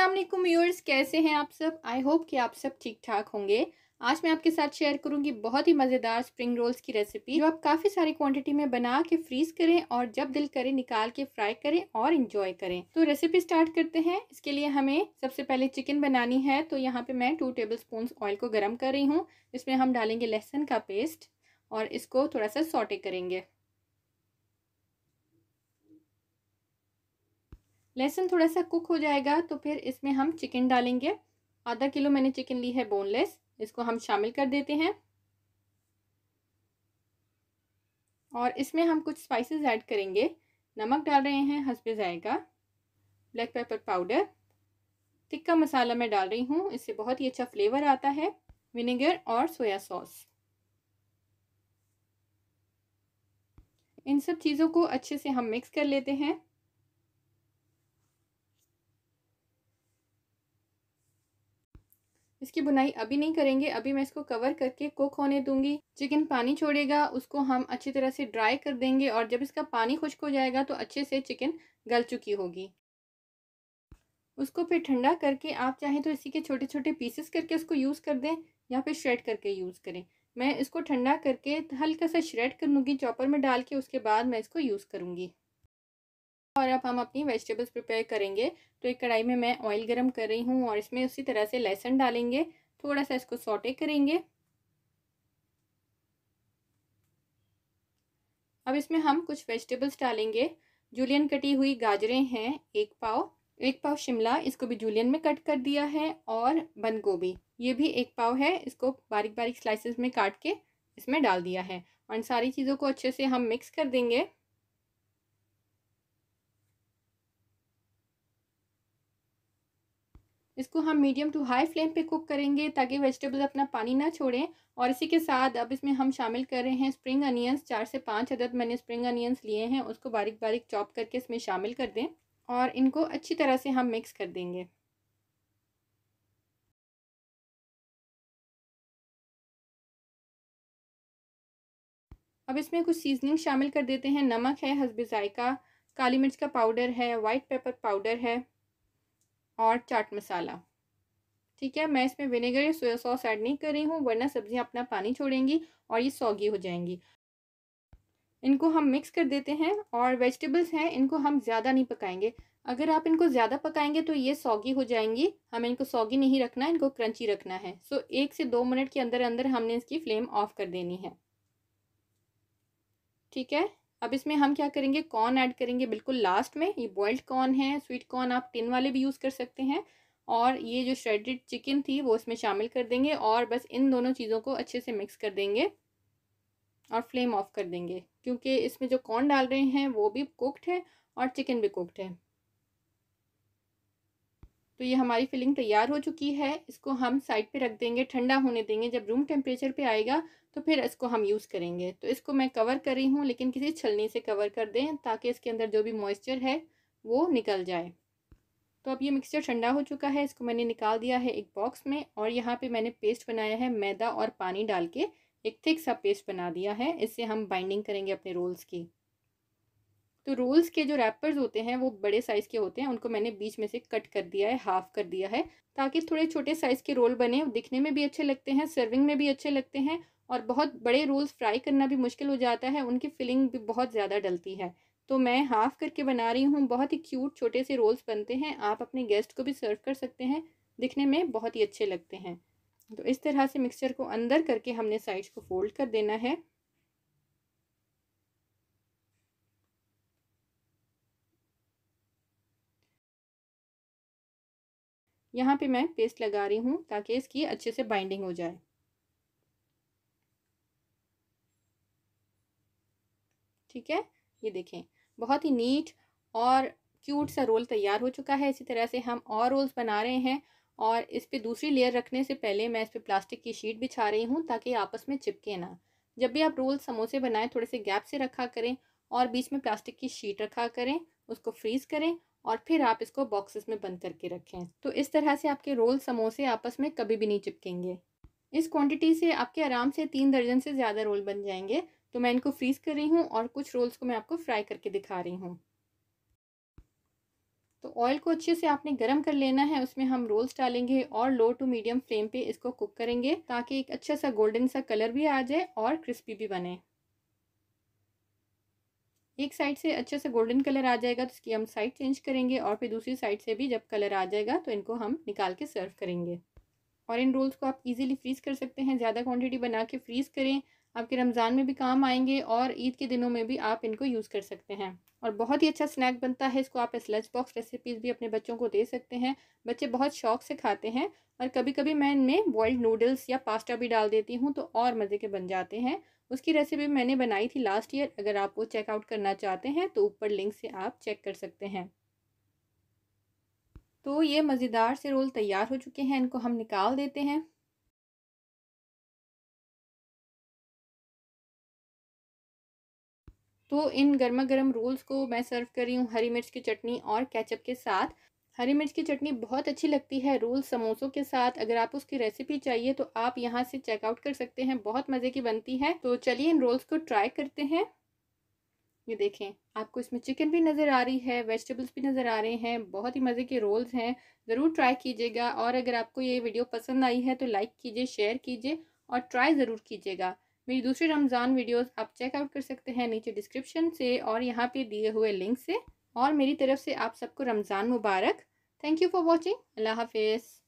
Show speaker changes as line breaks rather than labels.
Aslam viewers कैसे हैं आप सब आई होप कि आप सब ठीक ठाक होंगे आज मैं आपके साथ शेयर करूंगी बहुत ही मज़ेदार स्प्रिंग रोल्स की रेसिपी जो आप काफ़ी सारी क्वांटिटी में बना के फ्रीज़ करें और जब दिल करे निकाल के फ्राई करें और इन्जॉय करें तो रेसिपी स्टार्ट करते हैं इसके लिए हमें सबसे पहले चिकन बनानी है तो यहाँ पर मैं टू टेबल स्पून ऑयल को गर्म कर रही हूँ इसमें हम डालेंगे लहसुन का पेस्ट और इसको थोड़ा सा सॉटे करेंगे लहसुन थोड़ा सा कुक हो जाएगा तो फिर इसमें हम चिकन डालेंगे आधा किलो मैंने चिकन ली है बोनलेस इसको हम शामिल कर देते हैं और इसमें हम कुछ स्पाइसेस ऐड करेंगे नमक डाल रहे हैं हंसबे जाएगा black pepper powder tikka masala मैं डाल रही हूँ इससे बहुत ही अच्छा फ्लेवर आता है विनेगर और सोया सॉस इन सब चीज़ों को अच्छे से हम मिक्स कर लेते हैं इसकी बुनाई अभी नहीं करेंगे अभी मैं इसको कवर करके कुक होने दूंगी चिकन पानी छोड़ेगा उसको हम अच्छी तरह से ड्राई कर देंगे और जब इसका पानी खुश्क हो जाएगा तो अच्छे से चिकन गल चुकी होगी उसको फिर ठंडा करके आप चाहें तो इसी के छोटे छोटे पीसेस करके उसको यूज़ कर दें या फिर श्रेड करके यूज़ करें मैं इसको ठंडा करके हल्का सा श्रेड कर लूँगी चॉपर में डाल के उसके बाद मैं इसको यूज़ करूँगी और अब हम अपनी वेजिटेबल्स प्रिपेयर करेंगे तो एक कढ़ाई में मैं ऑयल गरम कर रही हूँ और इसमें उसी तरह से लहसुन डालेंगे थोड़ा सा इसको सॉटे करेंगे अब इसमें हम कुछ वेजिटेबल्स डालेंगे जूलियन कटी हुई गाजरें हैं एक पाव एक पाव शिमला इसको भी जूलियन में कट कर दिया है और बंद गोभी ये भी एक पाव है इसको बारीक बारीक स्लाइसेस में काट के इसमें डाल दिया है और इन सारी चीज़ों को अच्छे से हम मिक्स कर देंगे इसको हम मीडियम टू हाई फ्लेम पे कुक करेंगे ताकि वेजिटेबल्स अपना पानी ना छोड़ें और इसी के साथ अब इसमें हम शामिल कर रहे हैं स्प्रिंग अनियंस चार से पाँच अदद मैंने स्प्रिंग अनियंस लिए हैं उसको बारीक बारीक चॉप करके इसमें शामिल कर दें और इनको अच्छी तरह से हम मिक्स कर देंगे अब इसमें कुछ सीजनिंग शामिल कर देते हैं नमक है हसब काली मिर्च का पाउडर है वाइट पेपर पाउडर है और चाट मसाला ठीक है मैं इसमें विनेगर या सोया सॉस ऐड नहीं कर रही हूँ वरना सब्जियाँ अपना पानी छोड़ेंगी और ये सौगी हो जाएंगी इनको हम मिक्स कर देते हैं और वेजिटेबल्स हैं इनको हम ज़्यादा नहीं पकाएंगे अगर आप इनको ज़्यादा पकाएंगे तो ये सौगी हो जाएंगी हमें इनको सौगी नहीं रखना इनको क्रंची रखना है सो एक से दो मिनट के अंदर अंदर हमने इसकी फ्लेम ऑफ कर देनी है ठीक है अब इसमें हम क्या करेंगे कॉर्न ऐड करेंगे बिल्कुल लास्ट में ये बॉइल्ड कॉर्न है स्वीट कॉर्न आप टिन वाले भी यूज़ कर सकते हैं और ये जो श्रेडेड चिकन थी वो इसमें शामिल कर देंगे और बस इन दोनों चीज़ों को अच्छे से मिक्स कर देंगे और फ्लेम ऑफ कर देंगे क्योंकि इसमें जो कॉर्न डाल रहे हैं वो भी कुकड है और चिकन भी कुकड है तो ये हमारी फिलिंग तैयार हो चुकी है इसको हम साइड पे रख देंगे ठंडा होने देंगे जब रूम टेम्परेचर पे आएगा तो फिर इसको हम यूज़ करेंगे तो इसको मैं कवर कर रही हूँ लेकिन किसी छलनी से कवर कर दें ताकि इसके अंदर जो भी मॉइस्चर है वो निकल जाए तो अब ये मिक्सचर ठंडा हो चुका है इसको मैंने निकाल दिया है एक बॉक्स में और यहाँ पे मैंने पेस्ट बनाया है मैदा और पानी डाल के एक थिक सा पेस्ट बना दिया है इससे हम बाइंडिंग करेंगे अपने रोल्स की तो रोल्स के जो रैपर्स होते हैं वो बड़े साइज़ के होते हैं उनको मैंने बीच में से कट कर दिया है हाफ़ कर दिया है ताकि थोड़े छोटे साइज़ के रोल बने दिखने में भी अच्छे लगते हैं सर्विंग में भी अच्छे लगते हैं और बहुत बड़े रोल्स फ्राई करना भी मुश्किल हो जाता है उनकी फिलिंग भी बहुत ज़्यादा डलती है तो मैं हाफ़ करके बना रही हूँ बहुत ही क्यूट छोटे से रोल्स बनते हैं आप अपने गेस्ट को भी सर्व कर सकते हैं दिखने में बहुत ही अच्छे लगते हैं तो इस तरह से मिक्सचर को अंदर करके हमने साइड्स को फोल्ड कर देना है यहाँ पे मैं पेस्ट लगा रही हूँ ताकि इसकी अच्छे से बाइंडिंग हो जाए ठीक है ये देखें बहुत ही नीट और क्यूट सा रोल तैयार हो चुका है इसी तरह से हम और रोल्स बना रहे हैं और इस पर दूसरी लेयर रखने से पहले मैं इस पर प्लास्टिक की शीट बिछा रही हूँ ताकि आपस में चिपके ना जब भी आप रोल समोसे बनाएं थोड़े से गैप से रखा करें और बीच में प्लास्टिक की शीट रखा करें उसको फ्रीज़ करें और फिर आप इसको बॉक्सेस में बंद करके रखें तो इस तरह से आपके रोल समोसे आपस में कभी भी नहीं चिपकेंगे इस क्वांटिटी से आपके आराम से तीन दर्जन से ज़्यादा रोल बन जाएंगे तो मैं इनको फ्रीज़ कर रही हूँ और कुछ रोल्स को मैं आपको फ्राई करके दिखा रही हूँ तो ऑयल को अच्छे से आपने गर्म कर लेना है उसमें हम रोल्स डालेंगे और लो टू मीडियम फ्लेम पे इसको कुक करेंगे ताकि एक अच्छा सा गोल्डन सा कलर भी आ जाए और क्रिस्पी भी बने एक साइड से अच्छे से गोल्डन कलर आ जाएगा तो इसकी हम साइड चेंज करेंगे और फिर दूसरी साइड से भी जब कलर आ जाएगा तो इनको हम निकाल के सर्व करेंगे और इन रोल्स को आप इजीली फ्रीज़ कर सकते हैं ज़्यादा क्वांटिटी बना के फ्रीज़ करें आपके रमज़ान में भी काम आएंगे और ईद के दिनों में भी आप इनको यूज़ कर सकते हैं और बहुत ही अच्छा स्नैक बनता है इसको आप लंच बॉक्स रेसिपीज़ भी अपने बच्चों को दे सकते हैं बच्चे बहुत शौक से खाते हैं और कभी कभी मैं इनमें बॉयल्ड नूडल्स या पास्ता भी डाल देती हूँ तो और मज़े के बन जाते हैं उसकी रेसिपी मैंने बनाई थी लास्ट ईयर अगर आप वो चेकआउट करना चाहते हैं तो ऊपर लिंक से आप चेक कर सकते हैं तो ये मज़ेदार से रोल तैयार हो चुके हैं इनको हम निकाल देते हैं तो इन गर्मा गर्म रोल्स को मैं सर्व कर रही हूँ हरी मिर्च की चटनी और केचप के साथ हरी मिर्च की चटनी बहुत अच्छी लगती है रोल समोसों के साथ अगर आप उसकी रेसिपी चाहिए तो आप यहाँ से चेकआउट कर सकते हैं बहुत मज़े की बनती है तो चलिए इन रोल्स को ट्राई करते हैं ये देखें आपको इसमें चिकन भी नज़र आ रही है वेजिटेबल्स भी नज़र आ रहे हैं बहुत ही मज़े के रोल्स हैं ज़रूर ट्राई कीजिएगा और अगर आपको ये वीडियो पसंद आई है तो लाइक कीजिए शेयर कीजिए और ट्राई ज़रूर कीजिएगा मेरी दूसरी रमज़ान वीडियोस आप चेकआउट कर सकते हैं नीचे डिस्क्रिप्शन से और यहाँ पे दिए हुए लिंक से और मेरी तरफ से आप सबको रमज़ान मुबारक thank you for watching Allah हाफिज़